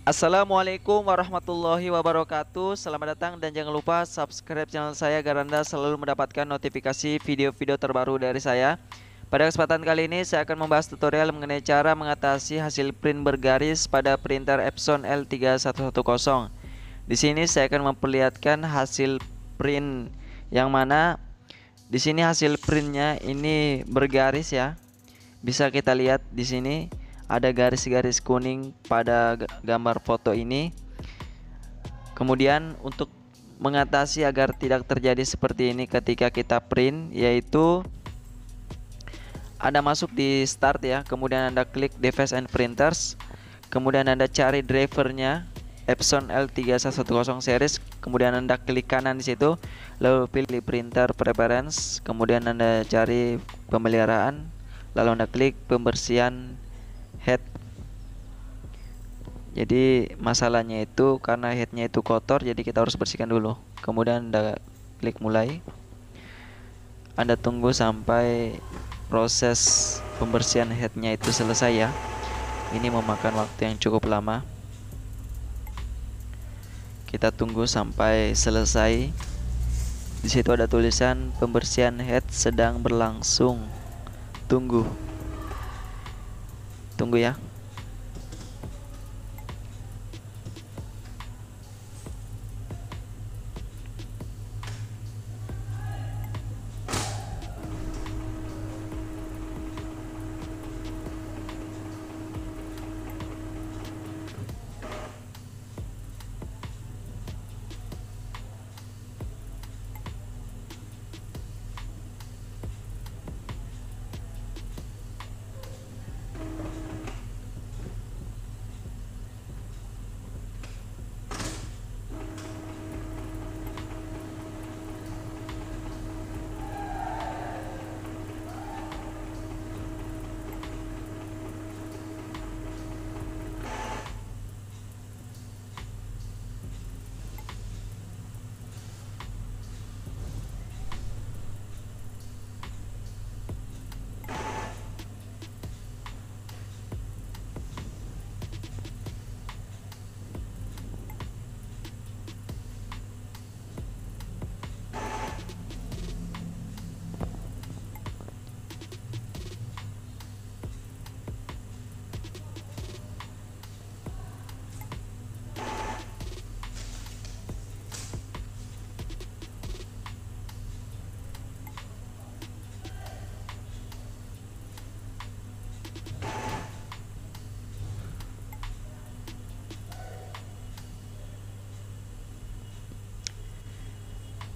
Assalamualaikum warahmatullahi wabarakatuh Selamat datang dan jangan lupa subscribe channel saya Agar Anda selalu mendapatkan notifikasi video-video terbaru dari saya Pada kesempatan kali ini saya akan membahas tutorial mengenai cara mengatasi hasil print bergaris pada printer Epson L3110 Di sini saya akan memperlihatkan hasil print yang mana di sini hasil printnya ini bergaris ya bisa kita lihat di sini ada garis-garis kuning pada gambar foto ini. Kemudian untuk mengatasi agar tidak terjadi seperti ini ketika kita print yaitu ada masuk di start ya, kemudian Anda klik device and printers, kemudian Anda cari drivernya Epson L3110 series, kemudian Anda klik kanan di situ, lalu pilih printer preference, kemudian Anda cari pemeliharaan, lalu Anda klik pembersihan head jadi masalahnya itu karena headnya itu kotor jadi kita harus bersihkan dulu kemudian anda klik mulai anda tunggu sampai proses pembersihan headnya itu selesai ya ini memakan waktu yang cukup lama kita tunggu sampai selesai di situ ada tulisan pembersihan head sedang berlangsung tunggu Tunggu ya.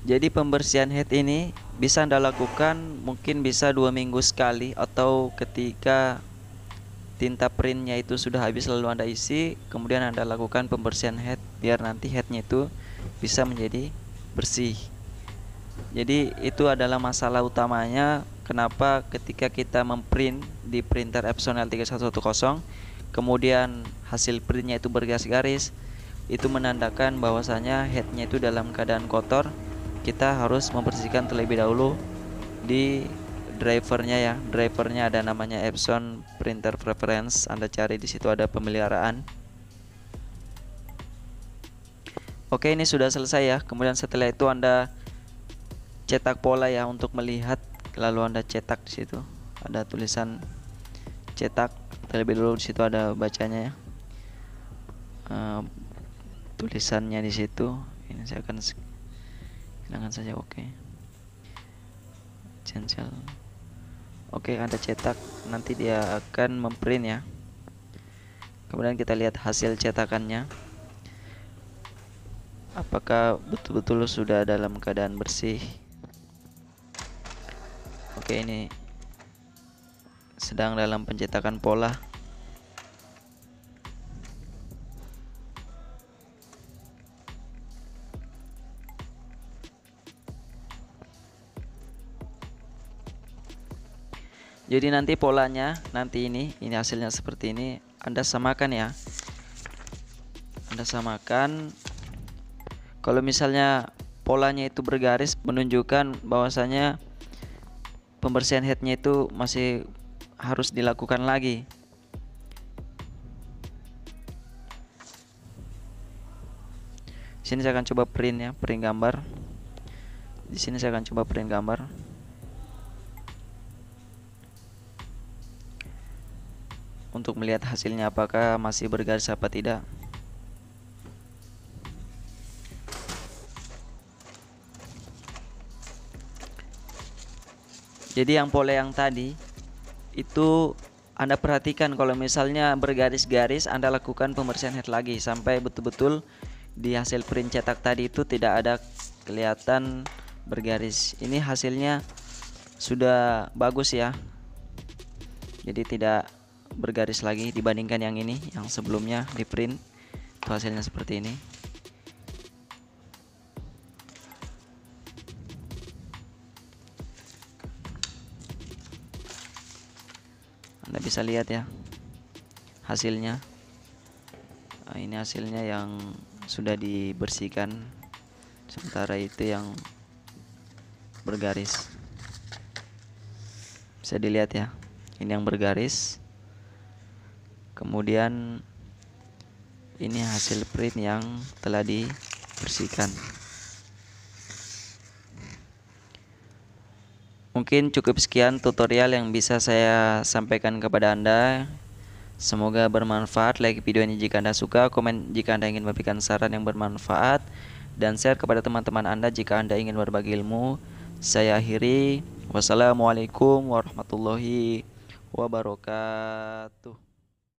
Jadi pembersihan head ini bisa Anda lakukan mungkin bisa dua minggu sekali atau ketika tinta printnya itu sudah habis lalu Anda isi kemudian Anda lakukan pembersihan head biar nanti headnya itu bisa menjadi bersih jadi itu adalah masalah utamanya kenapa ketika kita memprint di printer Epson L3110 kemudian hasil printnya itu bergaris-garis itu menandakan bahwasanya headnya itu dalam keadaan kotor kita harus membersihkan terlebih dahulu di drivernya ya drivernya ada namanya Epson printer preference Anda cari di situ ada pemeliharaan Oke ini sudah selesai ya kemudian setelah itu Anda cetak pola ya untuk melihat lalu Anda cetak di situ ada tulisan cetak terlebih dahulu di situ ada bacanya ya uh, tulisannya di situ ini saya akan jangan saja oke okay. cancel oke okay, anda cetak nanti dia akan memprint ya kemudian kita lihat hasil cetakannya apakah betul-betul sudah dalam keadaan bersih oke okay, ini sedang dalam pencetakan pola jadi nanti polanya nanti ini ini hasilnya seperti ini Anda samakan ya Anda samakan kalau misalnya polanya itu bergaris menunjukkan bahwasanya pembersihan headnya itu masih harus dilakukan lagi sini saya akan coba print ya print gambar di sini saya akan coba print gambar untuk melihat hasilnya apakah masih bergaris apa tidak jadi yang pole yang tadi itu anda perhatikan kalau misalnya bergaris-garis Anda lakukan pembersihan head lagi sampai betul-betul di hasil print cetak tadi itu tidak ada kelihatan bergaris. Ini hasilnya sudah bagus ya. Jadi tidak bergaris lagi dibandingkan yang ini yang sebelumnya di print itu hasilnya seperti ini Anda bisa lihat ya hasilnya nah, ini hasilnya yang sudah dibersihkan sementara itu yang bergaris bisa dilihat ya ini yang bergaris kemudian ini hasil print yang telah dibersihkan mungkin cukup sekian tutorial yang bisa saya sampaikan kepada anda semoga bermanfaat like video ini jika anda suka komen jika anda ingin memberikan saran yang bermanfaat dan share kepada teman-teman anda jika anda ingin berbagi ilmu saya akhiri wassalamualaikum warahmatullahi wabarakatuh